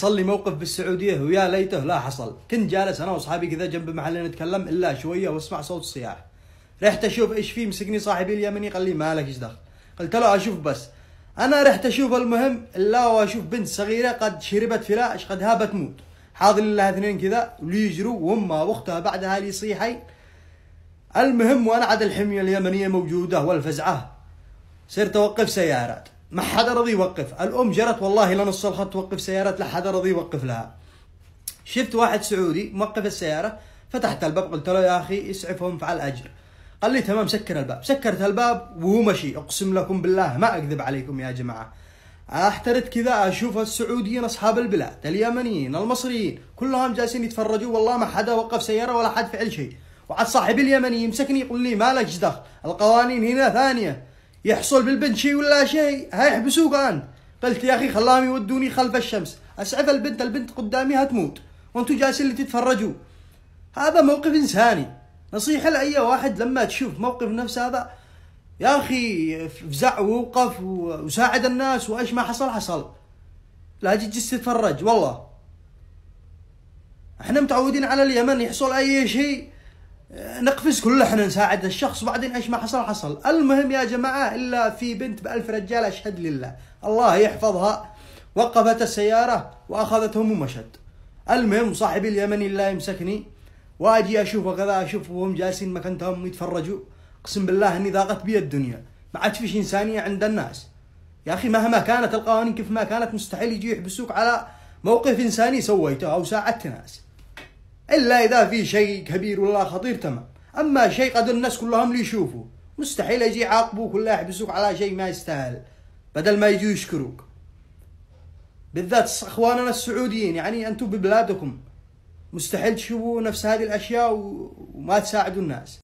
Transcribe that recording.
حصل لي موقف بالسعوديه ويا ليته لا حصل كنت جالس انا واصحابي كذا جنب محل نتكلم الا شويه واسمع صوت الصياح رحت اشوف ايش فيه مسكني صاحبي اليمني قال لي مالك ايش دخل قلت له اشوف بس انا رحت اشوف المهم الا واشوف بنت صغيره قد شربت فلاش قد هابت موت حاضر لها اثنين كذا وليجروا وامها واختها بعدها لي صيحي المهم وانا عاد الحميه اليمنيه موجوده والفزعه صرت اوقف سيارات ما حدا رضي يوقف الام جرت والله لنص الخط توقف سيارات لا حدا رضي يوقف لها شفت واحد سعودي موقف السياره فتحت الباب قلت له يا اخي اسعفهم فعل الاجر قال لي تمام سكر الباب سكرت الباب وهو مشي اقسم لكم بالله ما اكذب عليكم يا جماعه احترت كذا اشوف السعوديين اصحاب البلاد اليمنيين المصريين كلهم جالسين يتفرجوا والله ما حدا وقف سياره ولا حد فعل شيء وعاد صاحب اليمني يمسكني يقول لي مالك دخل القوانين هنا ثانيه يحصل بالبنت شيء ولا شيء هيحبسوك الان قلت يا اخي خلاهم يودوني خلف الشمس اسعف البنت البنت قدامي هتموت وانتم جالسين اللي تتفرجوا هذا موقف انساني نصيحه لاي واحد لما تشوف موقف نفس هذا يا اخي افزع ووقف وساعد الناس وايش ما حصل حصل لا تجلس تتفرج والله احنا متعودين على اليمن يحصل اي شيء نقفز كل احنا نساعد الشخص وبعدين ايش ما حصل حصل المهم يا جماعة الا في بنت بألف رجال اشهد لله الله يحفظها وقفت السيارة واخذتهم ومشت المهم صاحبي اليمني الله يمسكني واجي اشوفه كذا اشوف وهم جالسين مكانتهم يتفرجوا اقسم بالله اني ضاقت بي الدنيا ما عاد فيش انسانيه عند الناس يا اخي مهما كانت القوانين كيف ما كانت مستحيل يجي يحبسوك على موقف انساني سويته او ساعدت ناس الا اذا في شيء كبير ولا خطير تمام اما شيء قد الناس كلهم اللي يشوفوا مستحيل يجي يعاقبوك ولا يحبسوك على شيء ما يستاهل بدل ما يجي يشكروك بالذات اخواننا السعوديين يعني انتم ببلادكم مستحيل تشوفوا نفس هذه الاشياء وما تساعدوا الناس